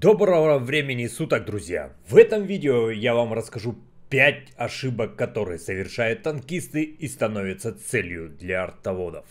Доброго времени суток, друзья! В этом видео я вам расскажу 5 ошибок, которые совершают танкисты и становятся целью для артоводов.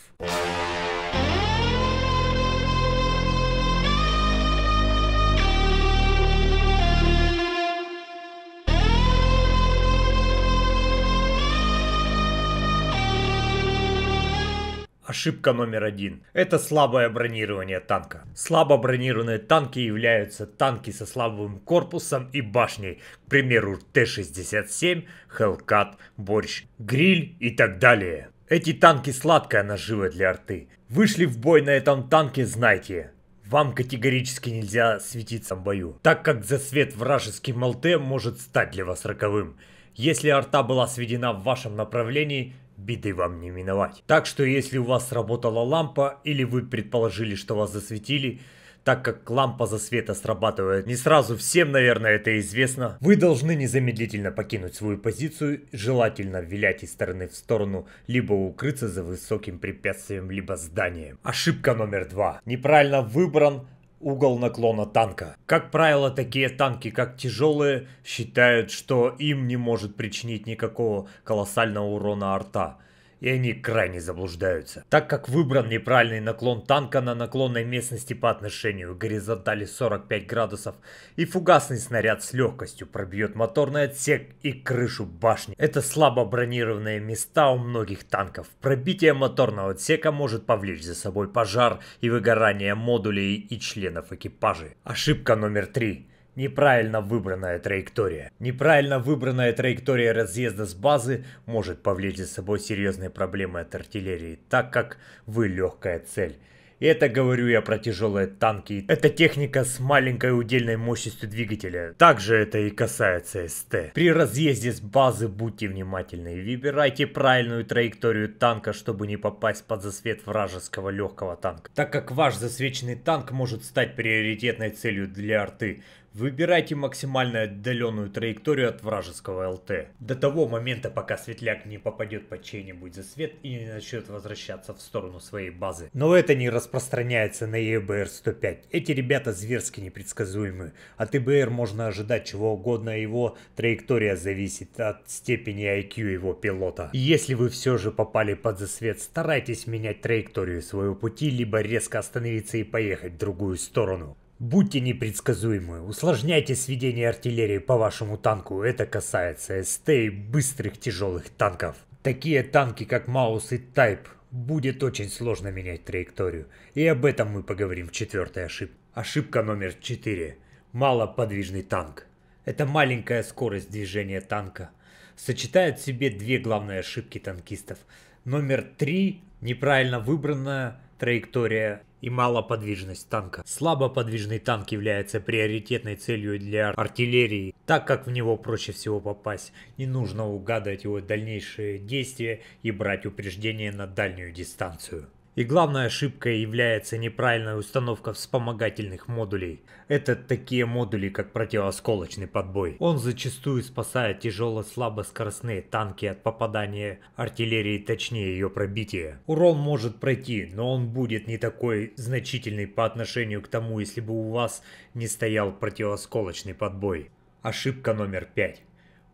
Ошибка номер один – это слабое бронирование танка. Слабо бронированные танки являются танки со слабым корпусом и башней, к примеру Т-67, хелкат Борщ, Гриль и так далее. Эти танки сладкая нажива для арты. Вышли в бой на этом танке, знайте, вам категорически нельзя светиться в бою, так как засвет вражеский молте может стать для вас роковым. Если арта была сведена в вашем направлении – беды вам не миновать. Так что если у вас сработала лампа или вы предположили, что вас засветили, так как лампа засвета срабатывает не сразу, всем, наверное, это известно. Вы должны незамедлительно покинуть свою позицию, желательно вилять из стороны в сторону, либо укрыться за высоким препятствием, либо зданием. Ошибка номер два. Неправильно выбран угол наклона танка. Как правило, такие танки, как тяжелые, считают, что им не может причинить никакого колоссального урона арта и они крайне заблуждаются. Так как выбран неправильный наклон танка на наклонной местности по отношению к горизонтали 45 градусов, и фугасный снаряд с легкостью пробьет моторный отсек и крышу башни. Это слабо бронированные места у многих танков. Пробитие моторного отсека может повлечь за собой пожар и выгорание модулей и членов экипажа. Ошибка номер три. Неправильно выбранная траектория. Неправильно выбранная траектория разъезда с базы может повлечь за собой серьезные проблемы от артиллерии, так как вы легкая цель. И это говорю я про тяжелые танки. Это техника с маленькой удельной мощностью двигателя. Также это и касается СТ. При разъезде с базы будьте внимательны и выбирайте правильную траекторию танка, чтобы не попасть под засвет вражеского легкого танка. Так как ваш засвеченный танк может стать приоритетной целью для арты, Выбирайте максимально отдаленную траекторию от вражеского ЛТ. До того момента, пока светляк не попадет под чей-нибудь засвет и не начнет возвращаться в сторону своей базы. Но это не распространяется на ЕБР-105. Эти ребята зверски непредсказуемы. От ИБР можно ожидать чего угодно, а его траектория зависит от степени IQ его пилота. если вы все же попали под засвет, старайтесь менять траекторию своего пути, либо резко остановиться и поехать в другую сторону. Будьте непредсказуемы, усложняйте сведение артиллерии по вашему танку, это касается СТ и быстрых тяжелых танков. Такие танки, как Маус и Тайп, будет очень сложно менять траекторию, и об этом мы поговорим в четвертой ошибке. Ошибка номер 4. Малоподвижный танк. Это маленькая скорость движения танка. Сочетает в себе две главные ошибки танкистов. Номер 3. Неправильно выбранная траектория и малоподвижность танка. Слабоподвижный танк является приоритетной целью для артиллерии, так как в него проще всего попасть. Не нужно угадывать его дальнейшие действия и брать упреждение на дальнюю дистанцию. И главной ошибкой является неправильная установка вспомогательных модулей. Это такие модули, как противоосколочный подбой. Он зачастую спасает тяжело-слабоскоростные танки от попадания артиллерии, точнее ее пробития. Урон может пройти, но он будет не такой значительный по отношению к тому, если бы у вас не стоял противоосколочный подбой. Ошибка номер 5.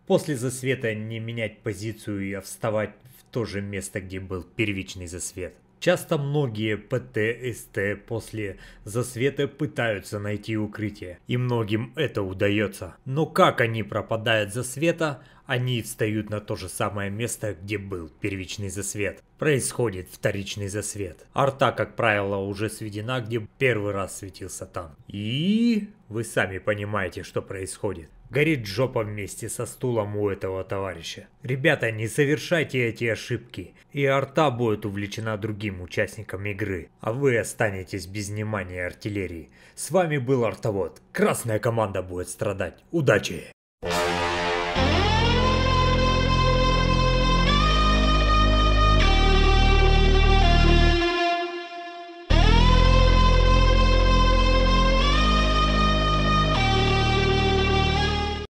После засвета не менять позицию, и вставать в то же место, где был первичный засвет. Часто многие ПТСТ после засвета пытаются найти укрытие, и многим это удается. Но как они пропадают за света, они встают на то же самое место, где был первичный засвет. Происходит вторичный засвет. Арта, как правило, уже сведена, где первый раз светился там. И вы сами понимаете, что происходит. Горит жопа вместе со стулом у этого товарища. Ребята, не совершайте эти ошибки. И арта будет увлечена другим участником игры. А вы останетесь без внимания артиллерии. С вами был Артовод. Красная команда будет страдать. Удачи!